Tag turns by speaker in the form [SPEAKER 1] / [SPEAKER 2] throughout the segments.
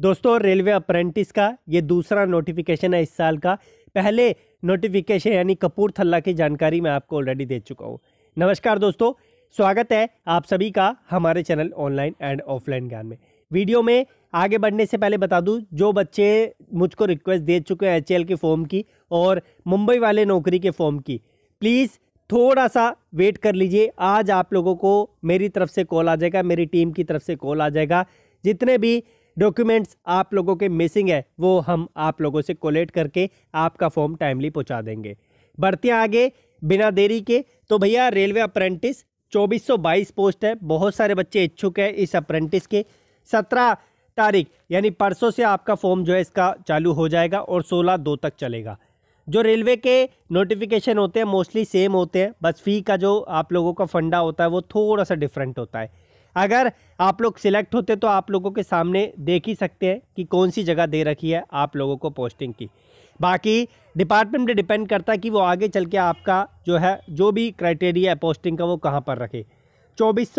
[SPEAKER 1] दोस्तों railway apprentice का ये दूसरा नोटिफिकेशन है इस साल का पहले नोटिफिकेशन यानी कपूरथला की जानकारी मैं आपको ऑलरेडी दे चुका हूँ नमस्कार दोस्तों स्वागत है आप सभी का हमारे चैनल ऑनलाइन एंड ऑफलाइन ज्ञान में वीडियो में आगे बढ़ने से पहले बता दूं जो बच्चे मुझको रिक्वेस्ट दे चुके हैं एच की फॉर्म की और मुंबई वाले नौकरी के फॉर्म की प्लीज़ थोड़ा सा वेट कर लीजिए आज आप लोगों को मेरी तरफ से कॉल आ जाएगा मेरी टीम की तरफ से कॉल आ जाएगा जितने भी डॉक्यूमेंट्स आप लोगों के मिसिंग है वो हम आप लोगों से कोलेक्ट करके आपका फॉर्म टाइमली पहुंचा देंगे बढ़ते आगे बिना देरी के तो भैया रेलवे अप्रेंटिस 2422 पोस्ट है बहुत सारे बच्चे इच्छुक हैं इस अप्रेंटिस के सत्रह तारीख यानी परसों से आपका फॉर्म जो है इसका चालू हो जाएगा और सोलह दो तक चलेगा जो रेलवे के नोटिफिकेशन होते हैं मोस्टली सेम होते हैं बस फ़ी का जो आप लोगों का फंडा होता है वो थोड़ा सा डिफरेंट होता है अगर आप लोग सिलेक्ट होते तो आप लोगों के सामने देख ही सकते हैं कि कौन सी जगह दे रखी है आप लोगों को पोस्टिंग की बाकी डिपार्टमेंट पे डिपेंड करता है कि वो आगे चल के आपका जो है जो भी क्राइटेरिया है पोस्टिंग का वो कहाँ पर रखे चौबीस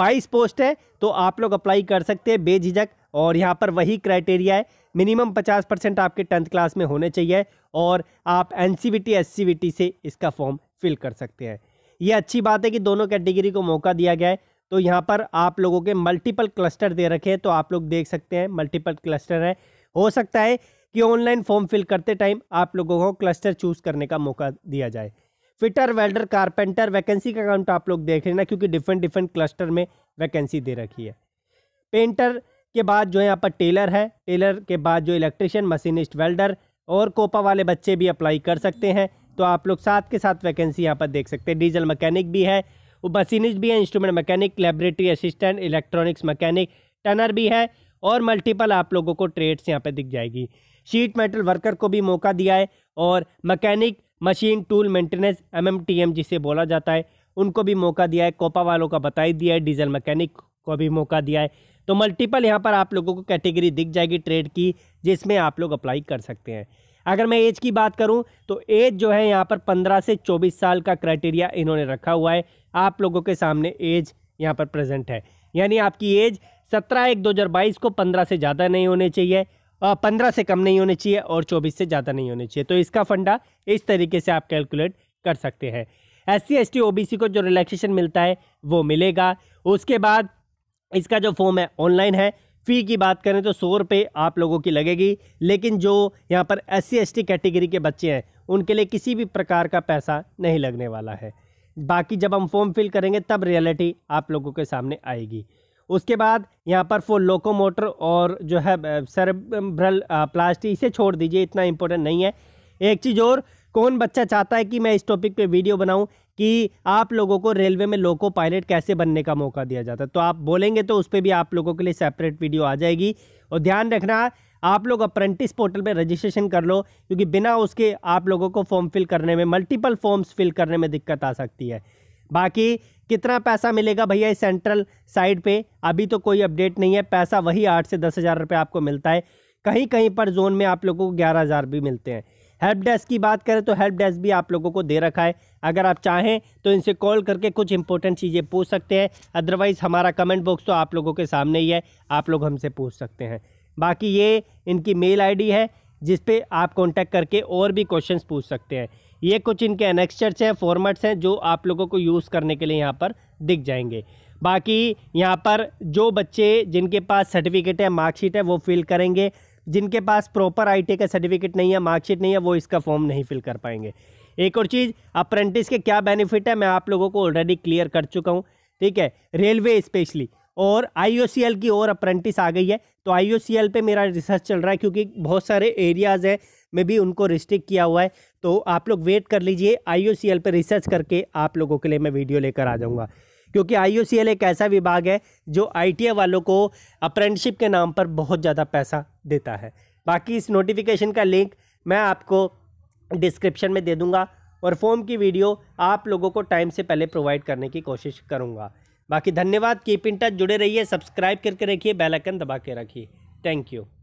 [SPEAKER 1] बाईस पोस्ट है तो आप लोग अप्लाई कर सकते हैं बेझिझक और यहाँ पर वही क्राइटेरिया है मिनिमम पचास परसेंट आपके टेंथ क्लास में होने चाहिए और आप एन सी से इसका फॉर्म फिल कर सकते हैं ये अच्छी बात है कि दोनों कैटेगरी को मौका दिया गया है तो यहाँ पर आप लोगों के मल्टीपल क्लस्टर दे रखे हैं तो आप लोग देख सकते हैं मल्टीपल क्लस्टर है हो सकता है कि ऑनलाइन फॉर्म फिल करते टाइम आप लोगों को क्लस्टर चूज़ करने का मौका दिया जाए फिटर वेल्डर कारपेंटर वैकेंसी का अकाउंट आप लोग देख लेना क्योंकि डिफरेंट डिफरेंट क्लस्टर में वैकेंसी दे रखी है पेंटर के बाद जो यहाँ पर टेलर है टेलर के बाद जो इलेक्ट्रिशियन मशीनिस्ट वेल्डर और कोपा वाले बच्चे भी अप्लाई कर सकते हैं तो आप लोग साथ के साथ वैकेंसी यहाँ पर देख सकते हैं डीजल मकैनिक भी है वो मशीनिस्ट भी है instrument mechanic laboratory assistant electronics mechanic turner भी है और मल्टीपल आप लोगों को ट्रेड्स यहाँ पे दिख जाएगी शीट मेटल वर्कर को भी मौका दिया है और mechanic machine tool maintenance MMTM जिसे बोला जाता है उनको भी मौका दिया है कोपा वालों का बताई दिया है डीजल मैकेनिक को भी मौका दिया है तो मल्टीपल यहाँ पर आप लोगों को कैटेगरी दिख जाएगी ट्रेड की जिसमें आप लोग अप्लाई कर सकते हैं अगर मैं एज की बात करूं तो एज जो है यहाँ पर 15 से 24 साल का क्राइटेरिया इन्होंने रखा हुआ है आप लोगों के सामने एज यहाँ पर प्रेजेंट है यानी आपकी एज 17 एक 2022 को 15 से ज़्यादा नहीं होने चाहिए पंद्रह से कम नहीं होने चाहिए और चौबीस से ज़्यादा नहीं होने चाहिए तो इसका फंडा इस तरीके से आप कैलकुलेट कर सकते हैं S C S T O B C को जो रिलैक्सेशन मिलता है वो मिलेगा उसके बाद इसका जो फॉर्म है ऑनलाइन है फ़ी की बात करें तो सौ रुपये आप लोगों की लगेगी लेकिन जो यहाँ पर एस सी कैटेगरी के बच्चे हैं उनके लिए किसी भी प्रकार का पैसा नहीं लगने वाला है बाकी जब हम फॉर्म फिल करेंगे तब रियलिटी आप लोगों के सामने आएगी उसके बाद यहाँ पर फो लोकोमोटर और जो है सरब्रल प्लास्टिक इसे छोड़ दीजिए इतना इम्पोर्टेंट नहीं है एक चीज़ और कौन बच्चा चाहता है कि मैं इस टॉपिक पे वीडियो बनाऊं कि आप लोगों को रेलवे में लोको पायलट कैसे बनने का मौका दिया जाता है तो आप बोलेंगे तो उस पर भी आप लोगों के लिए सेपरेट वीडियो आ जाएगी और ध्यान रखना आप लोग अप्रेंटिस पोर्टल पे रजिस्ट्रेशन कर लो क्योंकि बिना उसके आप लोगों को फॉर्म फिल करने में मल्टीपल फॉर्म्स फिल करने में दिक्कत आ सकती है बाकी कितना पैसा मिलेगा भैया इस सेंट्रल साइड पे अभी तो कोई अपडेट नहीं है पैसा वही आठ से दस हज़ार रुपये आपको मिलता है कहीं कहीं पर जोन में आप लोगों को ग्यारह हज़ार भी मिलते हैं हेल्प डेस्क की बात करें तो हेल्प डेस्क भी आप लोगों को दे रखा है अगर आप चाहें तो इनसे कॉल करके कुछ इंपॉर्टेंट चीज़ें पूछ सकते हैं अदरवाइज़ हमारा कमेंट बॉक्स तो आप लोगों के सामने ही है आप लोग हमसे पूछ सकते हैं बाकी ये इनकी मेल आईडी है जिस पे आप कॉन्टैक्ट करके और भी क्वेश्चंस पूछ सकते हैं ये कुछ इनके अनेक्स्चर्स हैं फॉर्मेट्स हैं जो आप लोगों को यूज़ करने के लिए यहाँ पर दिख जाएंगे बाकी यहाँ पर जो बच्चे जिनके पास सर्टिफिकेट है मार्कशीट है वो फिल करेंगे जिनके पास प्रॉपर आई का सर्टिफिकेट नहीं है मार्कशीट नहीं है वो इसका फॉर्म नहीं फिल कर पाएंगे एक और चीज़ अप्रेंटिस के क्या बेनिफिट है मैं आप लोगों को ऑलरेडी क्लियर कर चुका हूँ ठीक है रेलवे स्पेशली और आई की और अप्रेंटिस आ गई है तो आई पे मेरा रिसर्च चल रहा है क्योंकि बहुत सारे एरियाज़ हैं में भी उनको रिस्ट्रिक्ट किया हुआ है तो आप लोग वेट कर लीजिए आई पे रिसर्च करके आप लोगों के लिए मैं वीडियो लेकर आ जाऊँगा क्योंकि आई एक ऐसा विभाग है जो आई वालों को अप्रेंटशिप के नाम पर बहुत ज़्यादा पैसा देता है बाकी इस नोटिफिकेशन का लिंक मैं आपको डिस्क्रिप्शन में दे दूँगा और फॉर्म की वीडियो आप लोगों को टाइम से पहले प्रोवाइड करने की कोशिश करूँगा बाकी धन्यवाद कीप इन टच जुड़े रहिए सब्सक्राइब करके रखिए बेल आइकन दबा के रखिए थैंक यू